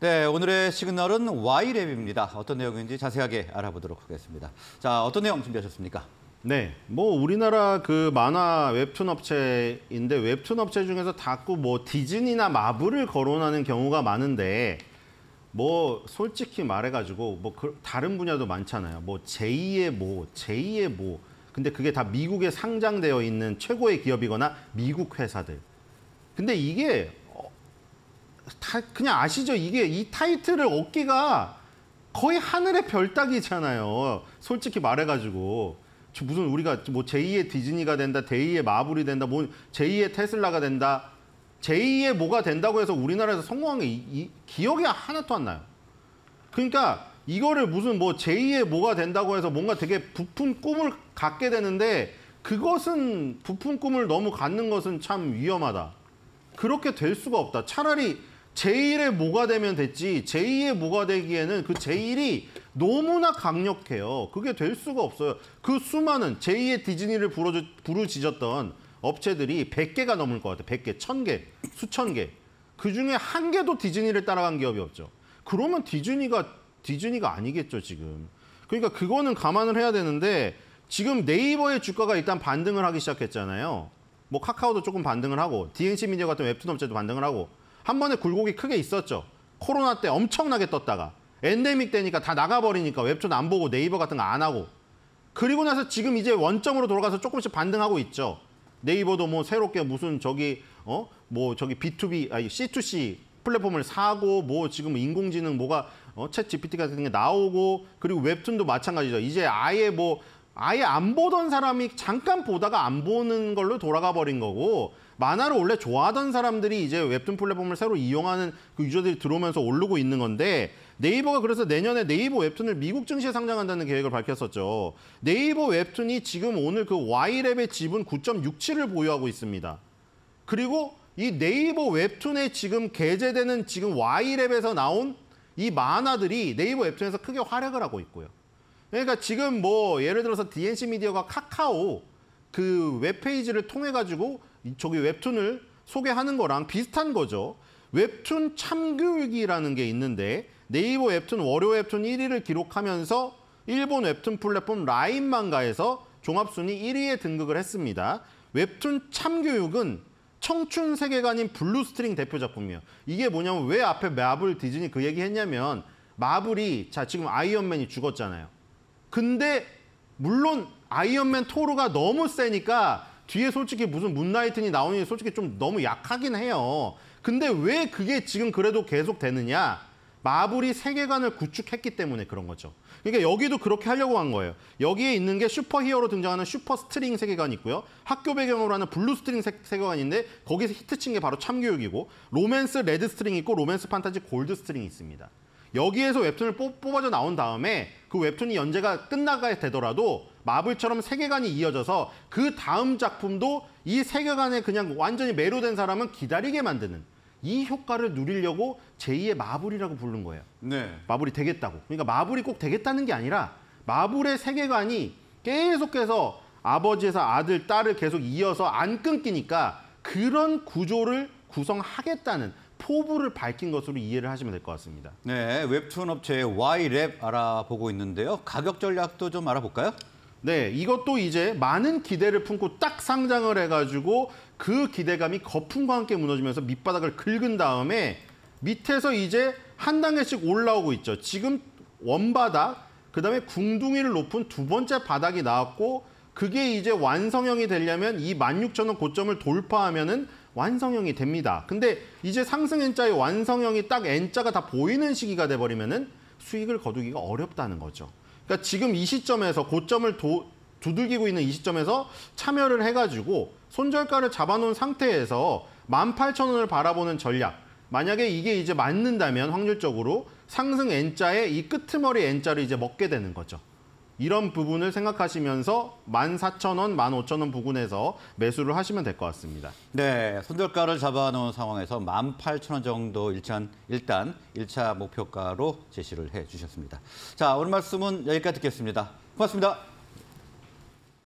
네, 오늘의 시그널은 Y랩입니다. 어떤 내용인지 자세하게 알아보도록 하겠습니다. 자, 어떤 내용 준비하셨습니까? 네, 뭐 우리나라 그 만화 웹툰 업체인데 웹툰 업체 중에서 자꾸 뭐 디즈니나 마블을 거론하는 경우가 많은데 뭐 솔직히 말해가지고 뭐그 다른 분야도 많잖아요. 뭐 제2의 뭐, 제2의 뭐. 근데 그게 다 미국에 상장되어 있는 최고의 기업이거나 미국 회사들. 근데 이게 다 그냥 아시죠? 이게 이 타이틀을 얻기가 거의 하늘의 별 따기잖아요. 솔직히 말해가지고. 무슨 우리가 뭐 제2의 디즈니가 된다, 제2의 마블이 된다, 뭐 제2의 테슬라가 된다, 제2의 뭐가 된다고 해서 우리나라에서 성공한 게 이, 이, 기억이 하나도 안 나요. 그러니까 이거를 무슨 뭐 제2의 뭐가 된다고 해서 뭔가 되게 부푼 꿈을 갖게 되는데 그것은 부푼 꿈을 너무 갖는 것은 참 위험하다. 그렇게 될 수가 없다. 차라리 제1의 뭐가 되면 됐지 제2의 뭐가 되기에는 그 제1이 너무나 강력해요. 그게 될 수가 없어요. 그 수많은 제2의 디즈니를 부르, 부르짖었던 업체들이 100개가 넘을 것 같아요. 100개, 1000개, 수천 개. 그중에 한 개도 디즈니를 따라간 기업이 없죠. 그러면 디즈니가 디즈니가 아니겠죠, 지금. 그러니까 그거는 감안을 해야 되는데 지금 네이버의 주가가 일단 반등을 하기 시작했잖아요. 뭐 카카오도 조금 반등을 하고 DNC 미디어 같은 웹툰 업체도 반등을 하고 한 번에 굴곡이 크게 있었죠. 코로나 때 엄청나게 떴다가 엔데믹 되니까 다 나가버리니까 웹툰 안 보고 네이버 같은 거 안 하고 그리고 나서 지금 이제 원점으로 돌아가서 조금씩 반등하고 있죠. 네이버도 뭐 새롭게 무슨 저기 어 뭐 저기 B2B 아니 C2C 플랫폼을 사고 뭐 지금 인공지능 뭐가 어, 챗 GPT 같은 게 나오고 그리고 웹툰도 마찬가지죠. 이제 아예 뭐 아예 안 보던 사람이 잠깐 보다가 안 보는 걸로 돌아가 버린 거고 만화를 원래 좋아하던 사람들이 이제 웹툰 플랫폼을 새로 이용하는 그 유저들이 들어오면서 오르고 있는 건데 네이버가 그래서 내년에 네이버 웹툰을 미국 증시에 상장한다는 계획을 밝혔었죠. 네이버 웹툰이 지금 오늘 그 Y랩의 지분 9.67을 보유하고 있습니다. 그리고 이 네이버 웹툰에 지금 게재되는 지금 Y랩에서 나온 이 만화들이 네이버 웹툰에서 크게 활약을 하고 있고요. 그러니까 지금 뭐 예를 들어서 DNC 미디어가 카카오 그 웹페이지를 통해 가지고 저기 웹툰을 소개하는 거랑 비슷한 거죠. 웹툰 참교육이라는 게 있는데 네이버 웹툰 월요 웹툰 1위를 기록하면서 일본 웹툰 플랫폼 라인망가에서 종합순위 1위에 등극을 했습니다. 웹툰 참교육은 청춘 세계관인 블루스트링 대표 작품이에요. 이게 뭐냐면 왜 앞에 마블 디즈니 그 얘기 했냐면 마블이 자 지금 아이언맨이 죽었잖아요. 근데 물론 아이언맨 토르가 너무 세니까 뒤에 솔직히 무슨 문라이트니 나오니 솔직히 좀 너무 약하긴 해요. 근데 왜 그게 지금 그래도 계속 되느냐? 마블이 세계관을 구축했기 때문에 그런 거죠. 그러니까 여기도 그렇게 하려고 한 거예요. 여기에 있는 게 슈퍼히어로 등장하는 슈퍼 스트링 세계관이 있고요. 학교 배경으로 하는 블루 스트링 세, 계관인데 거기서 히트친 게 바로 참교육이고 로맨스 레드 스트링 있고 로맨스 판타지 골드 스트링이 있습니다. 여기에서 웹툰을 뽑, 뽑아져 나온 다음에 그 웹툰이 연재가 끝나가 야 되더라도 마블처럼 세계관이 이어져서 그 다음 작품도 이 세계관에 그냥 완전히 매료된 사람은 기다리게 만드는 이 효과를 누리려고 제2의 마블이라고 부른 거예요. 네. 마블이 되겠다고. 그러니까 마블이 꼭 되겠다는 게 아니라 마블의 세계관이 계속해서 아버지에서 아들, 딸을 계속 이어서 안 끊기니까 그런 구조를 구성하겠다는 초부를 밝힌 것으로 이해를 하시면 될 것 같습니다. 네, 웹툰 업체의 Y랩 알아보고 있는데요. 가격 전략도 좀 알아볼까요? 네, 이것도 이제 많은 기대를 품고 딱 상장을 해가지고 그 기대감이 거품과 함께 무너지면서 밑바닥을 긁은 다음에 밑에서 이제 한 단계씩 올라오고 있죠. 지금 원바닥, 그다음에 궁둥이를 높은 두 번째 바닥이 나왔고 그게 이제 완성형이 되려면 이 16,000원 고점을 돌파하면은 완성형이 됩니다. 근데 이제 상승 N자의 완성형이 딱 N자가 다 보이는 시기가 돼버리면 수익을 거두기가 어렵다는 거죠. 그러니까 지금 이 시점에서 고점을 도, 두들기고 있는 이 시점에서 참여를 해가지고 손절가를 잡아놓은 상태에서 18,000원을 바라보는 전략. 만약에 이게 이제 맞는다면 확률적으로 상승 N자의 이 끄트머리 N자를 이제 먹게 되는 거죠. 이런 부분을 생각하시면서 14,000원, 15,000원 부근에서 매수를 하시면 될 것 같습니다. 네, 손절가를 잡아놓은 상황에서 18,000원 정도 일단, 일단 1차 목표가로 제시를 해주셨습니다. 자, 오늘 말씀은 여기까지 듣겠습니다. 고맙습니다.